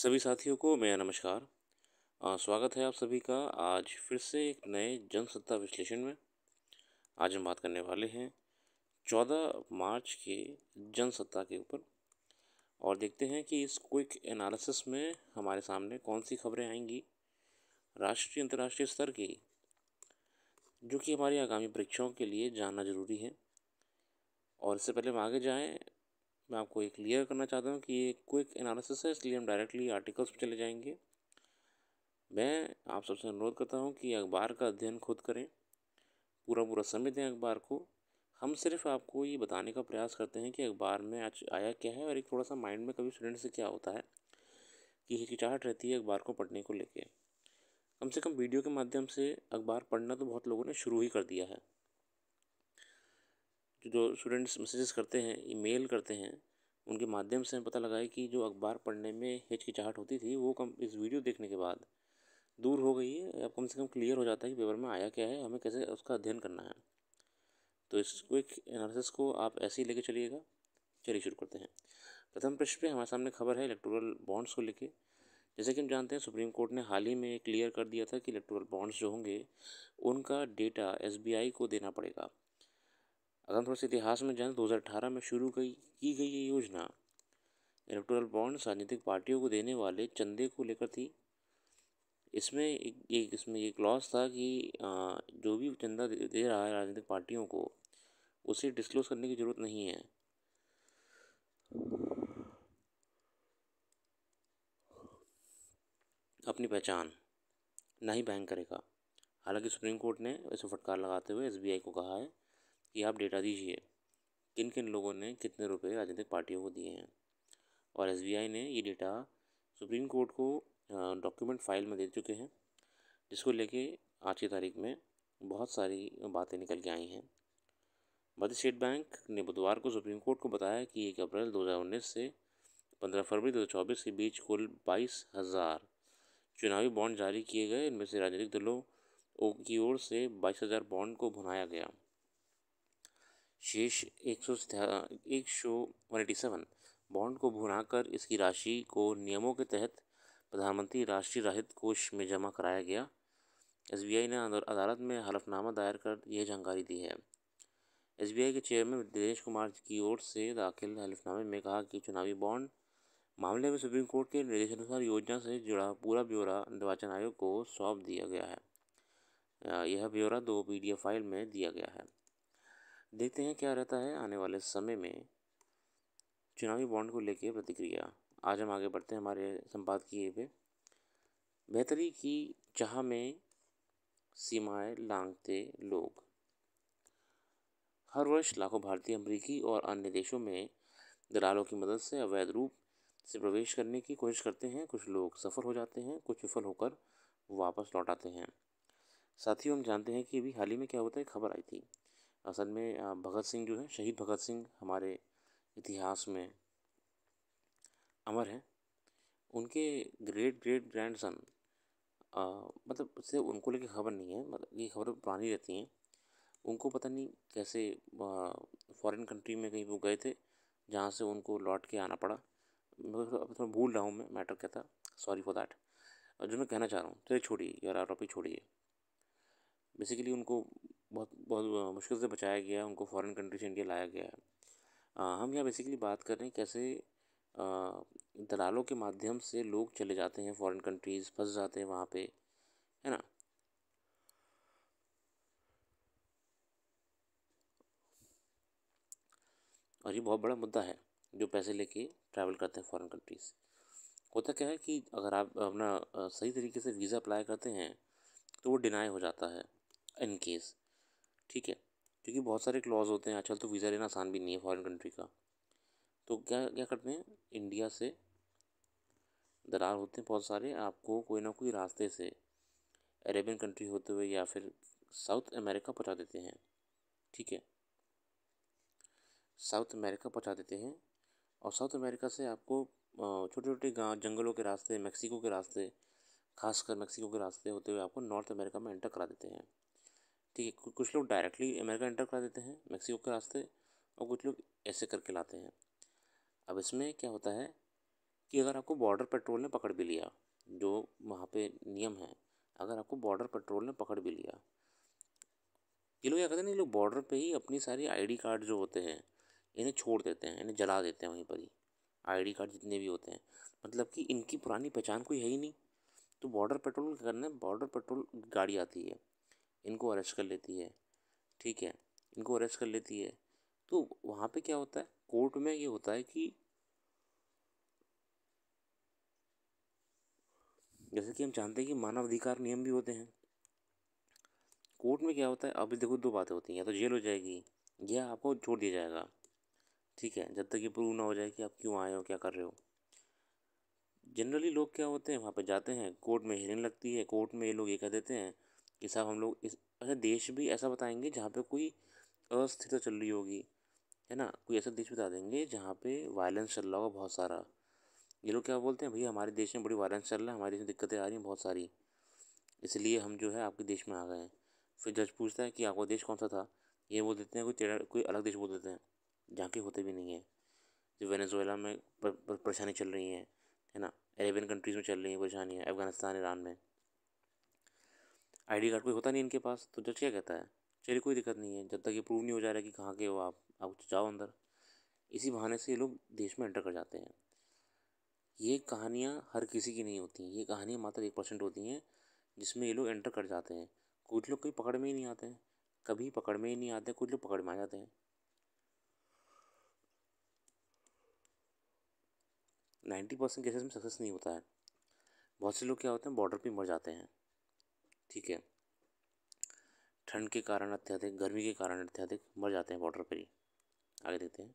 सभी साथियों को मेरा नमस्कार स्वागत है आप सभी का आज फिर से एक नए जनसत्ता विश्लेषण में आज हम बात करने वाले हैं चौदह मार्च के जनसत्ता के ऊपर और देखते हैं कि इस क्विक एनालिसिस में हमारे सामने कौन सी खबरें आएंगी राष्ट्रीय अंतर्राष्ट्रीय स्तर की जो कि हमारी आगामी परीक्षाओं के लिए जानना ज़रूरी है और इससे पहले हम आगे जाएं मैं आपको ये क्लियर करना चाहता हूँ कि ये क्विक एनालिसिस है इसलिए हम डायरेक्टली आर्टिकल्स पर चले जाएंगे मैं आप सबसे अनुरोध करता हूँ कि अखबार का अध्ययन खुद करें पूरा पूरा समय दें अखबार को हम सिर्फ आपको ये बताने का प्रयास करते हैं कि अखबार में आज आया क्या है और एक थोड़ा सा माइंड में कभी स्टूडेंट से क्या होता है कि हिचकिचाहट रहती है अखबार को पढ़ने को लेके कम से कम वीडियो के माध्यम से अखबार पढ़ना तो बहुत लोगों ने शुरू ही कर दिया है जो स्टूडेंट्स मैसेजेस करते हैं ईमेल करते हैं उनके माध्यम से हमें पता लगा है कि जो अखबार पढ़ने में हिचकिचाहट होती थी वो कम इस वीडियो देखने के बाद दूर हो गई है अब कम से कम क्लियर हो जाता है कि पेपर में आया क्या है हमें कैसे उसका अध्ययन करना है तो इस क्विक एनालिसिस को आप ऐसे ही लेके चलिएगा चलिए शुरू करते हैं प्रथम प्रश्न पे हमारे सामने खबर है इलेक्टोरल बॉन्ड्स को लेके जैसे कि हम जानते हैं सुप्रीम कोर्ट ने हाल ही में क्लियर कर दिया था कि इलेक्टोरल बॉन्ड्स जो होंगे उनका डेटा एस को देना पड़ेगा अगर थोड़ा सा इतिहास में जाएँ दो हज़ार अठारह में शुरू की, की गई ये योजना इलेक्टोरल बॉन्ड राजनीतिक पार्टियों को देने वाले चंदे को लेकर थी इसमें एक, एक इसमें एक लॉस था कि आ, जो भी चंदा दे, दे रहा है राजनीतिक पार्टियों को उसे डिस्क्लोज करने की ज़रूरत नहीं है अपनी पहचान ना ही बैंक करेगा हालांकि सुप्रीम कोर्ट ने इसे फटकार लगाते हुए एसबीआई को कहा है कि आप डेटा दीजिए किन किन लोगों ने कितने रुपए राजनीतिक पार्टियों को दिए हैं और एस ने ये डेटा सुप्रीम कोर्ट को डॉक्यूमेंट फाइल में दे चुके हैं जिसको लेके आज की तारीख में बहुत सारी बातें निकल के आई हैं मध्य स्टेट बैंक ने बुधवार को सुप्रीम कोर्ट को बताया कि एक अप्रैल 2019 से 15 फरवरी 2024 के बीच कुल बाईस हज़ार चुनावी बॉन्ड जारी किए गए इनमें से राजनीतिक दलों की ओर से बाईस हज़ार बॉन्ड को भुनाया गया शेष एक सौ एक सौ वन एटी सेवन बॉन्ड को भुनाकर इसकी राशि को नियमों के तहत प्रधानमंत्री राष्ट्रीय राहत कोष में जमा कराया गया आई ने अदालत में हलफनामा दायर कर यह जानकारी दी है आई के चेयरमैन दिनेश कुमार की ओर से दाखिल हलफनामे में कहा कि चुनावी बॉन्ड मामले में सुप्रीम कोर्ट के निर्देशानुसार योजना से जुड़ा पूरा ब्यौरा निर्वाचन आयोग को सौंप दिया गया है यह ब्यौरा दो पीडीएफ फाइल में दिया गया है देखते हैं क्या रहता है आने वाले समय में चुनावी बॉन्ड को लेकर प्रतिक्रिया आज हम आगे बढ़ते हैं हमारे संपादकीय पे बेहतरी की चाह में सीमाएं लांगते लोग हर वर्ष लाखों भारतीय अमरीकी और अन्य देशों में दलालों की मदद से अवैध रूप से प्रवेश करने की कोशिश करते हैं कुछ लोग सफल हो जाते हैं कुछ विफल होकर वापस लौट आते हैं साथियों हम जानते हैं कि अभी हाल ही में क्या होता है खबर आई थी असल में भगत सिंह जो है शहीद भगत सिंह हमारे इतिहास में अमर हैं उनके ग्रेट ग्रेट ग्रैंड सन मतलब सिर्फ उनको लेके खबर नहीं है मतलब ये खबर पुरानी रहती हैं उनको पता नहीं कैसे फॉरेन कंट्री में कहीं वो गए थे जहाँ से उनको लौट के आना पड़ा तो अब थोड़ा भूल रहा हूँ मैं मैटर क्या था सॉरी फॉर दैट जो मैं कहना चाह रहा हूँ चलिए तो छोड़िए यार आरोपी छोड़िए बेसिकली उनको बहुत बहुत मुश्किल से बचाया गया है उनको फॉरेन कंट्री से इंडिया लाया गया है आ, हम यहाँ बेसिकली बात कर रहे हैं कैसे दलालों के माध्यम से लोग चले जाते हैं फॉरेन कंट्रीज़ फंस जाते हैं वहाँ पे है ना और ये बहुत बड़ा मुद्दा है जो पैसे लेके ट्रैवल करते हैं फॉरेन कंट्रीज़ होता क्या है कि अगर आप अपना सही तरीके से वीज़ा अप्लाई करते हैं तो वो डिनाई हो जाता है इन केस ठीक है क्योंकि बहुत सारे क्लॉज होते हैं आजकल तो वीज़ा लेना आसान भी नहीं है फॉरेन कंट्री का तो क्या क्या करते हैं इंडिया से दरार होते हैं बहुत सारे आपको कोई ना कोई रास्ते से अरेबियन कंट्री होते हुए या फिर साउथ अमेरिका पहुँचा देते हैं ठीक है साउथ अमेरिका पहुँचा देते हैं और साउथ अमेरिका से आपको छोटे छोटे गांव जंगलों के रास्ते मैक्सिको के रास्ते खासकर मैक्सिको के रास्ते होते हुए आपको नॉर्थ अमेरिका में एंटर करा देते हैं ठीक है कुछ लोग डायरेक्टली अमेरिका एंटर करा देते हैं मैक्सिको के रास्ते और कुछ लोग ऐसे करके लाते हैं अब इसमें क्या होता है कि अगर आपको बॉर्डर पेट्रोल ने पकड़ भी लिया जो वहाँ पे नियम है अगर आपको बॉर्डर पेट्रोल ने पकड़ भी लिया ये लोग क्या करते हैं ये लोग बॉर्डर पे ही अपनी सारी आईडी कार्ड जो होते हैं इन्हें छोड़ देते हैं इन्हें जला देते हैं वहीं पर ही आईडी कार्ड जितने भी होते हैं मतलब कि इनकी पुरानी पहचान कोई है ही नहीं तो बॉर्डर पेट्रोल करने बॉर्डर पेट्रोल गाड़ी आती है इनको अरेस्ट कर लेती है ठीक है इनको अरेस्ट कर लेती है तो वहाँ पे क्या होता है कोर्ट में ये होता है कि जैसे कि हम जानते हैं कि मानवाधिकार नियम भी होते हैं कोर्ट में क्या होता है अभी देखो दो बातें होती हैं या तो जेल हो जाएगी या आपको छोड़ दिया जाएगा ठीक है जब तक ये प्रूव ना हो जाए कि आप क्यों आए हो क्या कर रहे हो जनरली लोग क्या होते हैं वहाँ पर जाते हैं कोर्ट में हियरिंग लगती है कोर्ट में ये लोग ये कह देते हैं कि साहब हम लोग इस अच्छा देश भी ऐसा बताएंगे जहाँ पे कोई अस्थिरता तो चल रही होगी है ना कोई ऐसा देश बता देंगे जहाँ पे वायलेंस चल रहा होगा बहुत सारा ये लोग क्या बोलते हैं भैया हमारे देश में बड़ी वायलेंस चल रहा है हमारे देश में दिक्कतें आ रही हैं बहुत सारी इसलिए हम जो है आपके देश में आ गए हैं फिर जज पूछता है कि आपका देश कौन सा था ये बोल देते हैं कोई तेरा कोई अलग देश बोल देते हैं जहाँ के होते भी नहीं है जो वेनेजुएला में परेशानी चल रही है है ना अरेबियन कंट्रीज़ में चल रही हैं परेशानियाँ अफगानिस्तान ईरान में आईडी कार्ड कोई होता नहीं इनके पास तो जज क्या कहता है चलिए कोई दिक्कत नहीं है जब तक ये प्रूव नहीं हो जा रहा कि कहाँ के हो आप आप जाओ अंदर इसी बहाने से ये लोग देश में एंटर कर जाते हैं ये कहानियाँ हर किसी की नहीं होती हैं ये कहानियाँ मात्र एक परसेंट होती हैं जिसमें ये लोग एंटर कर जाते हैं कुछ लोग कभी पकड़ में ही नहीं आते हैं कभी पकड़ में ही नहीं आते कुछ लोग पकड़ में आ जाते हैं नाइन्टी परसेंट केसेस में सक्सेस नहीं होता है बहुत से लोग क्या होते हैं बॉर्डर पे मर जाते हैं ठीक है ठंड के कारण अत्यधिक गर्मी के कारण अत्यधिक मर जाते हैं बॉर्डर पर ही आगे देखते हैं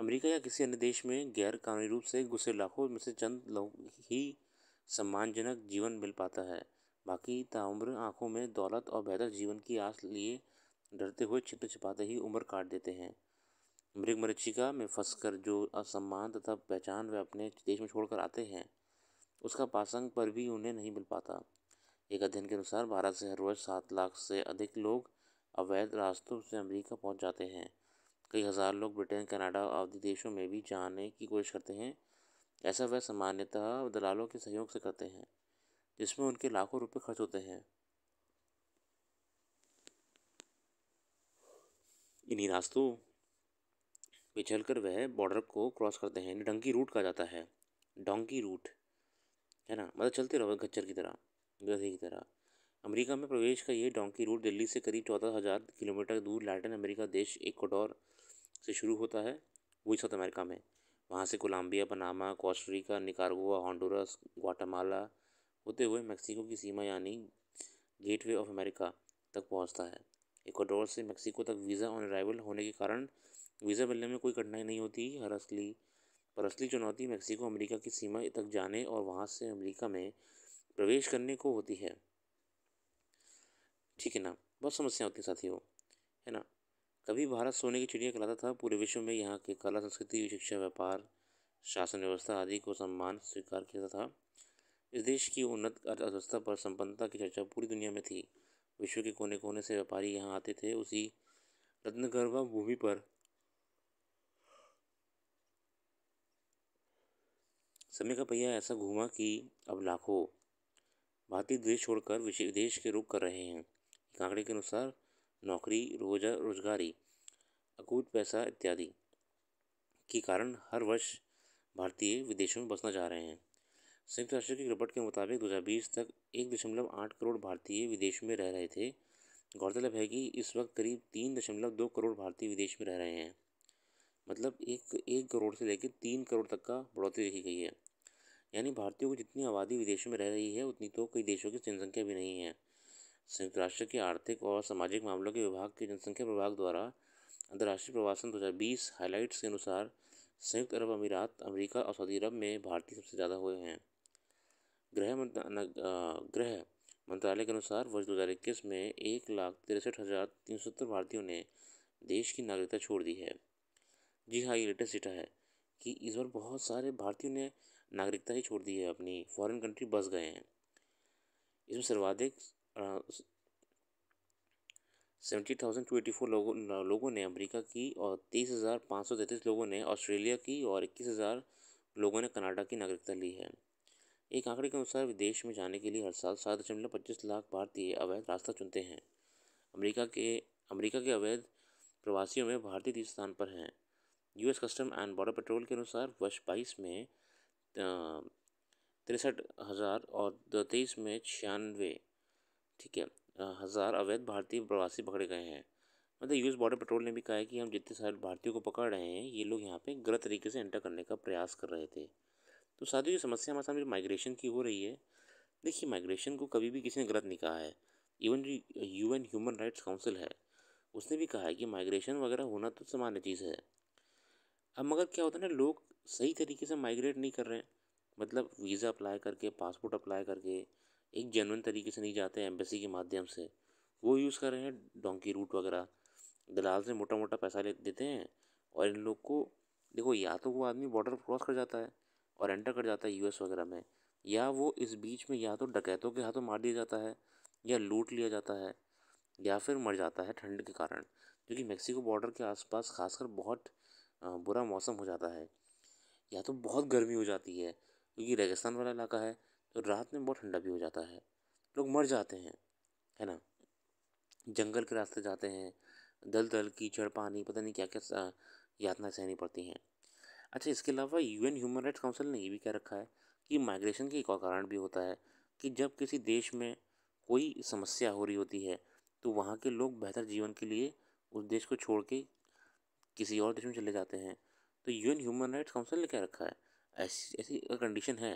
अमेरिका या किसी अन्य देश में गैर कानूनी रूप से घुसे लाखों में से चंद लोग ही सम्मानजनक जीवन मिल पाता है बाकी ताउम्र आंखों में दौलत और बेहतर जीवन की आस लिए डरते हुए छिप छिपाते ही उम्र काट देते हैं मृग मरीचिका में फंसकर जो असम्मान तथा पहचान वे अपने देश में छोड़कर आते हैं उसका पासंग पर भी उन्हें नहीं मिल पाता एक अध्ययन के अनुसार भारत से हर वर्ष सात लाख से अधिक लोग अवैध रास्तों से अमेरिका पहुंच जाते हैं कई हज़ार लोग ब्रिटेन कनाडा आदि देशों में भी जाने की कोशिश करते हैं ऐसा वह सामान्यतः दलालों के सहयोग से करते हैं जिसमें उनके लाखों रुपए खर्च होते हैं इन्हीं रास्तों पे चलकर वह बॉर्डर को क्रॉस करते हैं डंकी रूट कहा जाता है डोंकी रूट है ना मतलब चलते रहो गच्चर की तरह गधे की तरह अमेरिका में प्रवेश का ये डोंकी रूट दिल्ली से करीब चौदह हज़ार किलोमीटर दूर लैटिन अमेरिका देश इक्वाडोर से शुरू होता है वही साउथ अमेरिका में वहाँ से Colombia Panama Costa Rica Nicaragua Honduras Guatemala होते हुए मेक्सिको की सीमा यानी गेटवे ऑफ अमेरिका तक पहुँचता है इक्वाडोर से मेक्सिको तक वीज़ा ऑन अराइवल होने के कारण वीज़ा मिलने में कोई कठिनाई नहीं होती हर असली पर असली चुनौती मेक्सिको अमेरिका की सीमा तक जाने और वहाँ से अमेरिका में प्रवेश करने को होती है ठीक है ना बहुत समस्या होती है साथियों है ना कभी भारत सोने की चिड़िया कहलाता था पूरे विश्व में यहाँ के कला संस्कृति शिक्षा व्यापार शासन व्यवस्था आदि को सम्मान स्वीकार किया था इस देश की उन्नत अर्थव्यवस्था पर संपन्नता की चर्चा पूरी दुनिया में थी विश्व के कोने कोने से व्यापारी यहाँ आते थे उसी रत्नगर्भा भूमि पर समय का पहिया ऐसा घूमा कि अब लाखों भारतीय देश छोड़कर विदेश के रुख कर रहे हैं आंकड़े के अनुसार नौकरी रोजा रोजगारी अकूत पैसा इत्यादि के कारण हर वर्ष भारतीय विदेशों में बसना चाह रहे हैं संयुक्त राष्ट्र की रिपोर्ट के मुताबिक 2020 तक एक दशमलव आठ करोड़ भारतीय विदेश में रह रहे थे गौरतलब है कि इस वक्त करीब तीन दशमलव दो करोड़ भारतीय विदेश में रह रहे हैं मतलब एक एक करोड़ से लेकर तीन करोड़ तक का बढ़ोतरी देखी गई है यानी भारतीयों की जितनी आबादी विदेशों में रह रही है उतनी तो कई देशों की जनसंख्या भी नहीं है संयुक्त राष्ट्र के आर्थिक और सामाजिक मामलों के विभाग के जनसंख्या विभाग द्वारा अंतर्राष्ट्रीय प्रवासन 2020 हाइलाइट्स के अनुसार संयुक्त अरब अमीरात अमेरिका और सऊदी अरब में भारतीय सबसे ज़्यादा हुए हैं गृह गृह मंत्रालय के अनुसार वर्ष दो हज़ार इक्कीस में एक लाख तिरसठ हज़ार तीन सौ सत्तर भारतीयों ने देश की नागरिकता छोड़ दी है जी हाँ ये लेटेस्ट डेटा है कि इस बार बहुत सारे भारतीयों ने नागरिकता ही छोड़ दी है अपनी फॉरेन कंट्री बस गए हैं इसमें सर्वाधिक seventy thousand two eighty four लोगों लोगों ने अमेरिका की और तेईस हज़ार पाँच सौ तैंतीस लोगों ने ऑस्ट्रेलिया की और इक्कीस हज़ार लोगों ने कनाडा की नागरिकता ली है एक आंकड़े के अनुसार विदेश में जाने के लिए हर साल सात दशमलव पच्चीस लाख भारतीय अवैध रास्ता चुनते हैं अमेरिका के अमेरिका के अवैध प्रवासियों में भारतीय तीर्थ स्थान पर हैं US Custom and Border Patrol के अनुसार वर्ष बाईस में तिरसठ हज़ार और दो तेईस में छियानवे ठीक है हज़ार अवैध भारतीय प्रवासी पकड़े गए हैं मतलब यूएस बॉर्डर पेट्रोल ने भी कहा है कि हम जितने सारे भारतीयों को पकड़ रहे हैं ये लोग यहाँ पे गलत तरीके से एंटर करने का प्रयास कर रहे थे तो साथियों जो समस्या हमारे सामने माइग्रेशन की हो रही है देखिए माइग्रेशन को कभी भी किसी ने गलत नहीं कहा है इवन जो यू ह्यूमन राइट्स काउंसिल है उसने भी कहा है कि माइग्रेशन वगैरह होना तो सामान्य चीज़ है अब मगर क्या होता है ना लोग सही तरीके से माइग्रेट नहीं कर रहे हैं मतलब वीज़ा अप्लाई करके पासपोर्ट अप्लाई करके एक जेनवन तरीके से नहीं जाते एम्बेसी के माध्यम से वो यूज़ कर रहे हैं डोंकी रूट वगैरह दलाल से मोटा मोटा पैसा ले देते हैं और इन लोग को देखो या तो वो आदमी बॉर्डर क्रॉस कर जाता है और एंटर कर जाता है यूएस वगैरह में या वो इस बीच में या तो डकैतों के हाथों मार दिया जाता है या लूट लिया जाता है या फिर मर जाता है ठंड के कारण क्योंकि मेक्सिको बॉर्डर के आसपास खासकर बहुत बुरा मौसम हो जाता है या तो बहुत गर्मी हो जाती है क्योंकि रेगिस्तान वाला इलाका है तो रात में बहुत ठंडा भी हो जाता है लोग मर जाते हैं है ना जंगल के रास्ते जाते हैं दल दल कीचड़ पानी पता नहीं क्या क्या यातना सहनी पड़ती हैं अच्छा इसके अलावा यूएन ह्यूमन राइट्स काउंसिल ने ये भी कह रखा है कि माइग्रेशन के एक और कारण भी होता है कि जब किसी देश में कोई समस्या हो रही होती है तो वहाँ के लोग बेहतर जीवन के लिए उस देश को छोड़ के किसी और देश में चले जाते हैं तो यू ह्यूमन राइट्स काउंसिल ने क्या रखा है ऐसी ऐसी कंडीशन है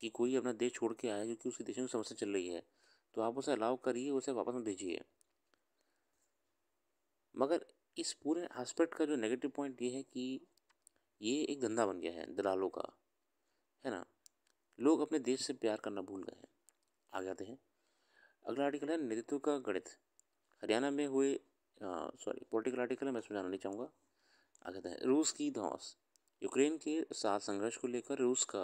कि कोई अपना देश छोड़ के आए क्योंकि उसके देश में समस्या चल रही है तो आप उसे अलाउ करिए उसे वापस में भेजिए मगर इस पूरे आस्पेक्ट का जो नेगेटिव पॉइंट ये है कि ये एक धंधा बन गया है दलालों का है ना लोग अपने देश से प्यार करना भूल गए हैं आ जाते हैं अगला आर्टिकल है नेतृत्व का गणित हरियाणा में हुए सॉरी पॉलिटिकल आर्टिकल है मैं समझाना नहीं चाहूँगा आगे कहते हैं रूस की धौस यूक्रेन के साथ संघर्ष को लेकर रूस का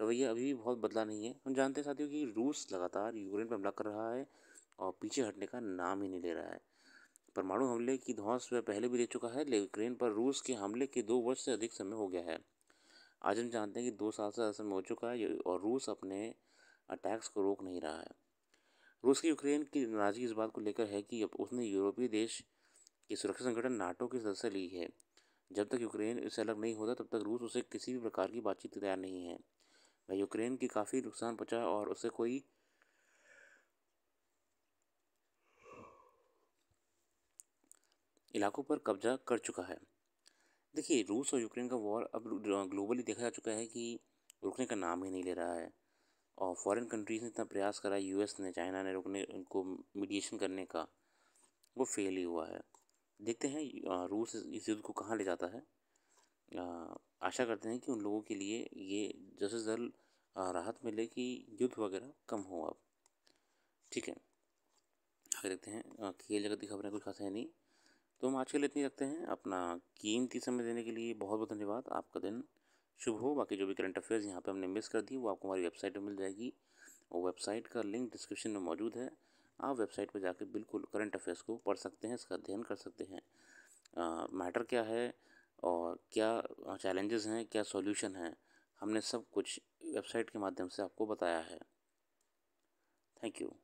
रवैया अभी भी बहुत बदला नहीं है हम जानते हैं साथियों कि रूस लगातार यूक्रेन पर हमला कर रहा है और पीछे हटने का नाम ही नहीं ले रहा है परमाणु हमले की धौंस वह पहले भी ले चुका है लेकिन यूक्रेन पर रूस के हमले के दो वर्ष से अधिक समय हो गया है आज हम जानते हैं कि दो साल से ज़्यादा समय हो चुका है और रूस अपने अटैक्स को रोक नहीं रहा है रूस की यूक्रेन की नाराज़गी इस बात को लेकर है कि उसने यूरोपीय देश की सुरक्षा संगठन नाटो की सदस्य ली है जब तक यूक्रेन इससे अलग नहीं होता तब तक रूस उसे किसी भी प्रकार की बातचीत तैयार नहीं है वह यूक्रेन की काफ़ी नुकसान पहुँचा और उसे कोई इलाकों पर कब्जा कर चुका है देखिए रूस और यूक्रेन का वॉर अब ग्लोबली देखा जा चुका है कि रुकने का नाम ही नहीं ले रहा है और फॉरेन कंट्रीज़ ने इतना प्रयास करा यूएस ने चाइना ने रुकने को मीडिएशन करने का वो फेल ही हुआ है देखते हैं रूस इस युद्ध को कहाँ ले जाता है आशा करते हैं कि उन लोगों के लिए ये जल्द से जल्द राहत मिले कि युद्ध वगैरह कम हो अब ठीक है आगे देखते हैं खेल जगत की खबरें कुछ खास है नहीं तो हम आज के लिए इतनी रखते हैं अपना कीमती समय देने के लिए बहुत बहुत धन्यवाद आपका दिन शुभ हो बाकी जो भी करंट अफेयर्स यहाँ पे हमने मिस कर दी वो आपको हमारी वेबसाइट पर मिल जाएगी और वेबसाइट का लिंक डिस्क्रिप्शन में मौजूद है आप वेबसाइट पर जाकर बिल्कुल करंट अफेयर्स को पढ़ सकते हैं इसका अध्ययन कर सकते हैं मैटर क्या है और क्या चैलेंजेस हैं क्या सॉल्यूशन हैं हमने सब कुछ वेबसाइट के माध्यम से आपको बताया है थैंक यू